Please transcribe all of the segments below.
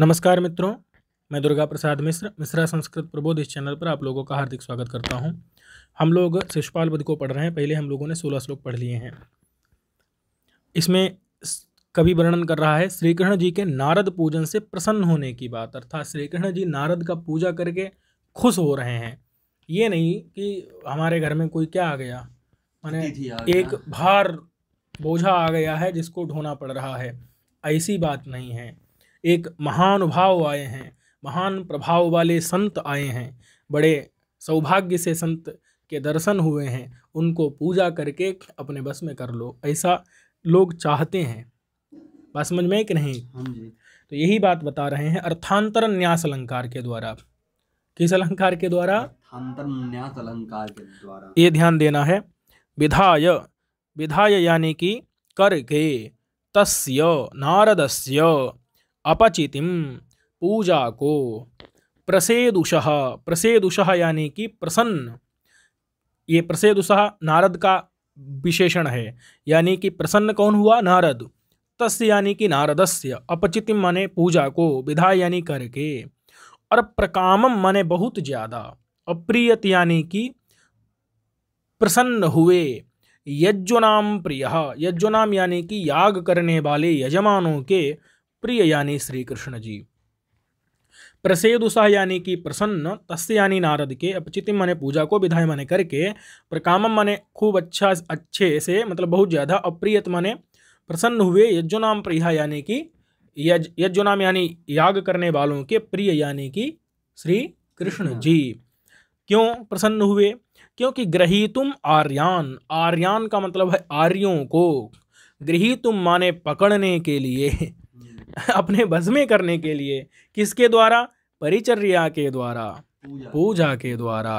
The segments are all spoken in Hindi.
नमस्कार मित्रों मैं दुर्गा प्रसाद मिश्र मिश्रा संस्कृत प्रबोध इस चैनल पर आप लोगों का हार्दिक स्वागत करता हूं हम लोग शिष्यपाल वध को पढ़ रहे हैं पहले हम लोगों ने सोलह श्लोक पढ़ लिए हैं इसमें कवि वर्णन कर रहा है श्री कृष्ण जी के नारद पूजन से प्रसन्न होने की बात अर्थात श्री कृष्ण जी नारद का पूजा करके खुश हो रहे हैं ये नहीं कि हमारे घर में कोई क्या आ गया मैंने एक भार बोझा आ गया है जिसको ढोना पड़ रहा है ऐसी बात नहीं है एक महानुभाव आए हैं महान प्रभाव वाले संत आए हैं बड़े सौभाग्य से संत के दर्शन हुए हैं उनको पूजा करके अपने बस में कर लो ऐसा लोग चाहते हैं बात समझ में कि नहीं हाँ तो यही बात बता रहे हैं अर्थांतर न्यास अलंकार के द्वारा किस अलंकार के द्वारा न्यास अलंकार के द्वारा ये ध्यान देना है विधाय विधाय यानी कि कर के तस्य नारदस्य अपचितिम पूजा को प्रसेदुष प्रसेदुष यानी कि प्रसन्न ये प्रसेदुष नारद का विशेषण है यानी कि प्रसन्न कौन हुआ नारद तस्य यानी कि नारदस्य अपचितिम माने पूजा को विधा यानी करके और प्रकामम माने बहुत ज़्यादा अप्रियत यानी कि प्रसन्न हुए यज्जुनाम प्रिय यज्जुनाम यानी कि याग करने वाले यजमानों के प्रिय यानी श्री कृष्ण जी उषा यानी कि प्रसन्न तस्य यानी नारद के अपचिति मने पूजा को विधाय मने करके प्रकामम मने खूब अच्छा अच्छे से मतलब बहुत ज़्यादा अप्रियत मने प्रसन्न हुए नाम प्रिया यानी कि यज नाम यानी याग करने वालों के प्रिय यानी कि श्री कृष्ण हाँ। जी क्यों प्रसन्न हुए क्योंकि ग्रहीतुम आर्यान आर्यान का मतलब है आर्यों को गृहीतुम माने पकड़ने के लिए अपने भजमे करने के लिए किसके द्वारा परिचर्या के द्वारा पूजा के द्वारा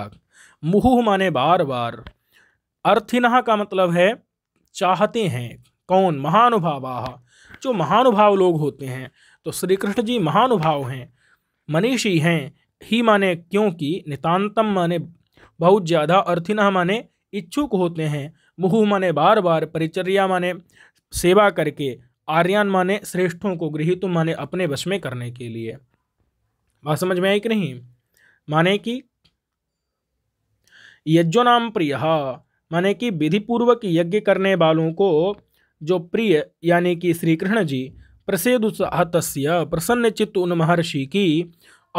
मुह माने बार बार अर्थिना का मतलब है चाहते हैं कौन महानुभावा जो महानुभाव लोग होते हैं तो श्री कृष्ण जी महानुभाव हैं मनीषी हैं ही माने क्योंकि नितांतम माने बहुत ज़्यादा अर्थिना माने इच्छुक होते हैं मुहु माने बार बार परिचर्या माने सेवा करके आर्यान माने श्रेष्ठों को गृहित माने अपने वश में करने के लिए बात समझ में आई कि नहीं माने कि यज्ञो नाम प्रिय माने कि विधिपूर्वक यज्ञ करने वालों को जो प्रिय यानी कि श्री कृष्ण जी प्रसिद तस्य प्रसन्न चित्त उन महर्षि की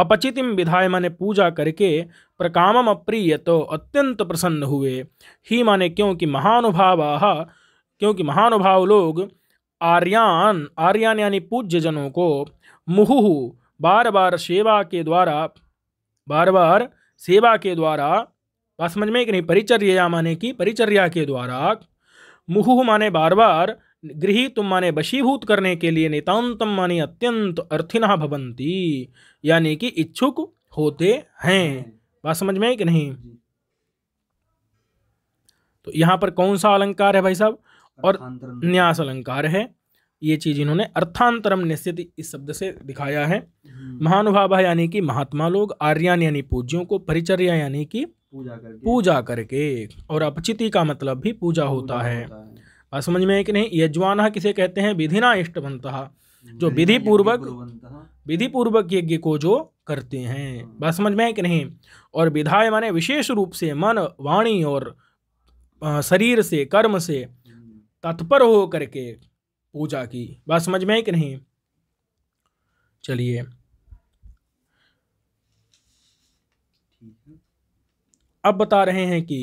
अपचितिम विधाय माने पूजा करके प्रकाम अप्रिय तो अत्यंत प्रसन्न हुए ही माने क्योंकि महानुभाव क्योंकि महानुभाव लोग आर्यान आर्यान यानी पूज्य जनों को मुहु बार बार सेवा के द्वारा बार बार सेवा के द्वारा बात समझ में कि नहीं परिचर्या माने की परिचर्या के द्वारा मुहु माने बार बार तुम माने वशीभूत करने के लिए नितांतम माने अत्यंत अर्थिना भवंती यानी कि इच्छुक होते हैं बात समझ में कि नहीं तो यहाँ पर कौन सा अलंकार है भाई साहब और न्यास अलंकार है ये चीज इन्होंने अर्थांतरम निश्चित इस शब्द से दिखाया है महानुभाव यानी कि महात्मा लोग आर्यान यानी पूज्यों को परिचर्या यानी कि पूजा करके करके और अपचिति का मतलब भी पूजा होता है, बात समझ में है कि नहीं यजवान किसे कहते हैं विधिना बनता जो विधि पूर्वक विधि पूर्वक यज्ञ को जो करते हैं हाँ। बात समझ में है कि नहीं और विधाय माने विशेष रूप से मन वाणी और शरीर से कर्म से तत्पर हो करके पूजा की बात समझ में है कि नहीं चलिए अब बता रहे हैं कि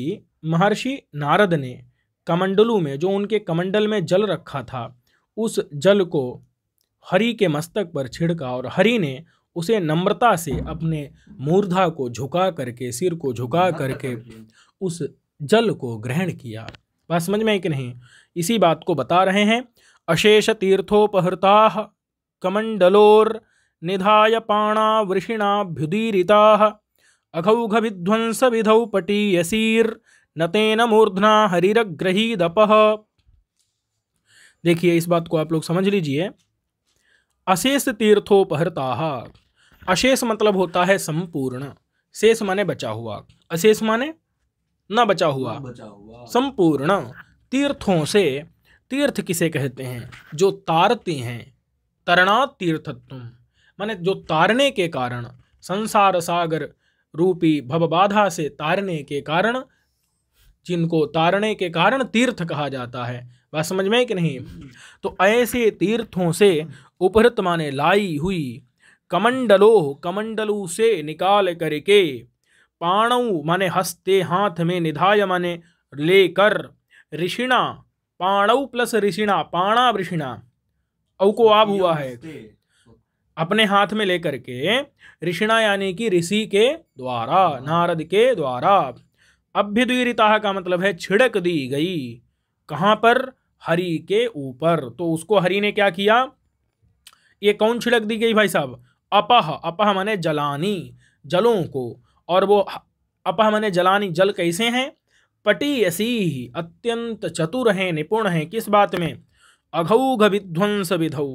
महर्षि नारद ने कमंडलू में जो उनके कमंडल में जल रखा था उस जल को हरि के मस्तक पर छिड़का और हरि ने उसे नम्रता से अपने मूर्धा को झुका करके सिर को झुका करके उस जल को ग्रहण किया बात समझ में है कि नहीं इसी बात को बता रहे हैं अशेष तीर्थोपहृता कमंडलोर निधाय पाणा वृषिणाभ्युदीरिता अघौघ विध्वंस विधौ पटीयसीर नतेन मूर्धना मूर्धना हरिरग्रहीदप देखिए इस बात को आप लोग समझ लीजिए अशेष तीर्थोपहृता अशेष मतलब होता है संपूर्ण शेष माने बचा हुआ अशेष माने न बचा हुआ, बचा हुआ। संपूर्ण तीर्थों से तीर्थ किसे कहते हैं जो तारते हैं तरणा तीर्थत्म माने जो तारने के कारण संसार सागर रूपी भवबाधा से तारने के कारण जिनको तारने के कारण तीर्थ कहा जाता है वह समझ में कि नहीं तो ऐसे तीर्थों से उपहृत माने लाई हुई कमंडलो कमंडलू से निकाल करके पाणव माने हस्ते हाथ में निधाय माने लेकर ऋषिणा पाणव प्लस ऋषिणा पाणा ऋषिणा औ को आब हुआ है अपने हाथ में लेकर के ऋषिणा यानी कि ऋषि के द्वारा हाँ। नारद के द्वारा अभ्युदीरिता का मतलब है छिड़क दी गई कहाँ पर हरि के ऊपर तो उसको हरि ने क्या किया ये कौन छिड़क दी गई भाई साहब अपह अपह माने जलानी जलों को और वो अपह माने जलानी जल कैसे हैं पटीयसी अत्यंत चतुर हैं निपुण हैं किस बात में अघौघ विध्वंस विधौ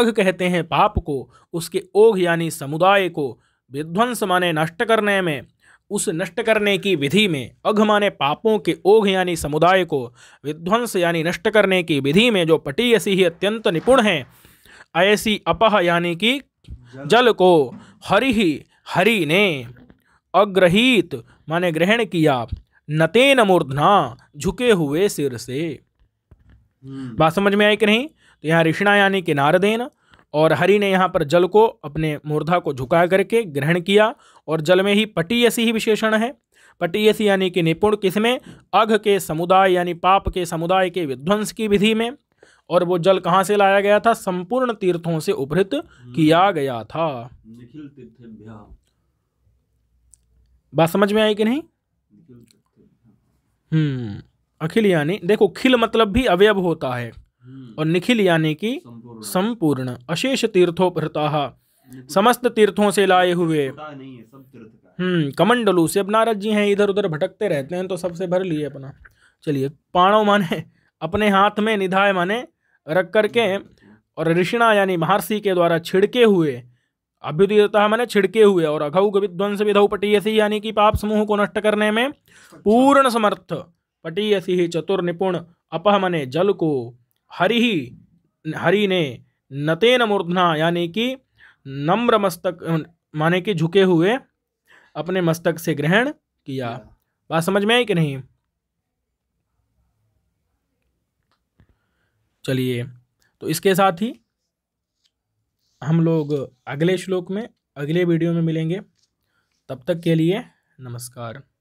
अघ कहते हैं पाप को उसके ओघ यानी समुदाय को विध्वंस माने नष्ट करने में उस नष्ट करने की विधि में अघ माने पापों के ओघ यानी समुदाय को विध्वंस यानी नष्ट करने की विधि में जो पटीयसी ही अत्यंत निपुण हैं ऐसी अपह यानी कि जल को हरि ही हरि ने अग्रहित माने ग्रहण किया नतेन मूर्धना झुके हुए सिर से हम्म। बात समझ में आई कि नहीं तो यहाँ ऋषणा यानी कि नारदेन और हरि ने यहाँ पर जल को अपने मूर्धा को झुका करके ग्रहण किया और जल में ही पटीयसी ही विशेषण है पटीयसी यानी कि निपुण किसमें अघ के समुदाय यानी पाप के समुदाय के विध्वंस की विधि में और वो जल कहाँ से लाया गया था संपूर्ण तीर्थों से उपहृत हम्म। किया गया था बात समझ में आई कि नहीं अखिल यानी देखो खिल मतलब भी अवयव होता है हम्म। और निखिल यानी कि संपूर्ण अशेष भरता समस्त तीर्थों से लाए हुए हम्म कमंडलू से अब नारद जी हैं इधर उधर भटकते रहते हैं तो सबसे भर लिए अपना चलिए पाणो माने अपने हाथ में निधाय माने रख करके और ऋषिणा यानी महर्षि के द्वारा छिड़के हुए अभ्युदीयता मैंने छिड़के हुए और अघौघ विध्वंस विधौ पटीयसी यानी कि पाप समूह को नष्ट करने में पूर्ण समर्थ पटीयसी ही चतुर निपुण अपह मने जल को हरि ही हरि ने नतेन मूर्धना यानी कि नम्र मस्तक माने कि झुके हुए अपने मस्तक से ग्रहण किया बात समझ में आई कि नहीं चलिए तो इसके साथ ही हम लोग अगले श्लोक में अगले वीडियो में मिलेंगे तब तक के लिए नमस्कार